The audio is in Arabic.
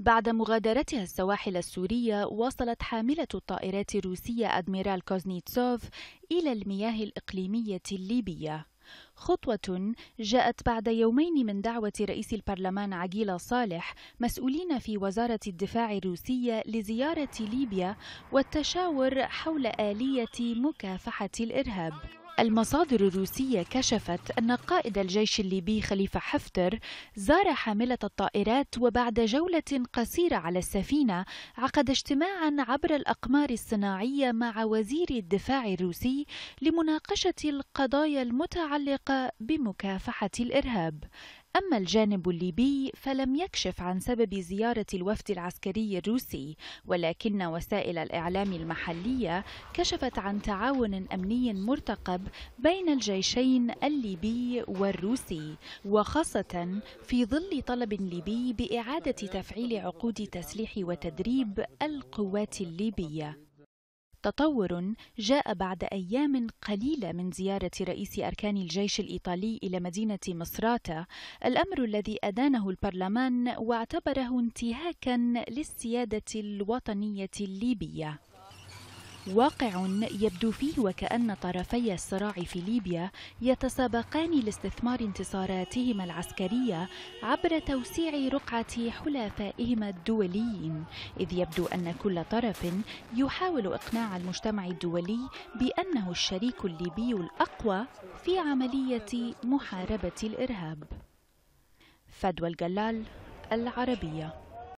بعد مغادرتها السواحل السورية وصلت حاملة الطائرات الروسية أدميرال كوزنيتسوف إلى المياه الإقليمية الليبية خطوة جاءت بعد يومين من دعوة رئيس البرلمان عقيلة صالح مسؤولين في وزارة الدفاع الروسية لزيارة ليبيا والتشاور حول آلية مكافحة الإرهاب المصادر الروسية كشفت أن قائد الجيش الليبي خليفة حفتر زار حاملة الطائرات وبعد جولة قصيرة على السفينة عقد اجتماعا عبر الأقمار الصناعية مع وزير الدفاع الروسي لمناقشة القضايا المتعلقة بمكافحة الإرهاب أما الجانب الليبي فلم يكشف عن سبب زيارة الوفد العسكري الروسي ولكن وسائل الإعلام المحلية كشفت عن تعاون أمني مرتقب بين الجيشين الليبي والروسي وخاصة في ظل طلب ليبي بإعادة تفعيل عقود تسليح وتدريب القوات الليبية تطور جاء بعد أيام قليلة من زيارة رئيس أركان الجيش الإيطالي إلى مدينة مصراتة، الأمر الذي أدانه البرلمان واعتبره انتهاكا للسيادة الوطنية الليبية. واقع يبدو فيه وكأن طرفي الصراع في ليبيا يتسابقان لاستثمار انتصاراتهما العسكرية عبر توسيع رقعة حلفائهما الدوليين إذ يبدو أن كل طرف يحاول إقناع المجتمع الدولي بأنه الشريك الليبي الأقوى في عملية محاربة الإرهاب فدوى الجلال العربية